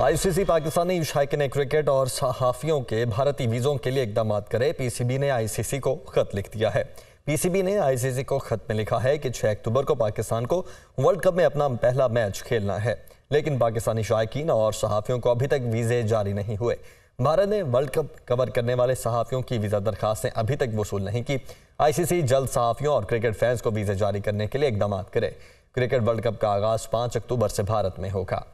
ICC Pakistani शायक cricket और सहाफ़ियों के भारतीय वीज़ों के लिए इकदाम करे पीसीबी ने आईसीसी को खत लिख दिया है पीसीबी ने आईसीसी को खत में लिखा है कि 6 अक्टूबर को पाकिस्तान को वर्ल्ड कप में अपना पहला मैच खेलना है लेकिन पाकिस्तानी शायकीन और सहाफ़ियों को अभी तक वीज़े जारी नहीं हुए भारत ने वर्ल्ड कप कवर करने वाले सहाफ़ियों की वीज़ा दरखास्तें अभी तक वसूल नहीं की आई जल्द सहाफ़ियों और क्रिकेट फैंस को वीज़े जारी करने के लिए इकदाम करे क्रिकेट वर्ल्ड कप का आगाज़ पाँच अक्टूबर से भारत में होगा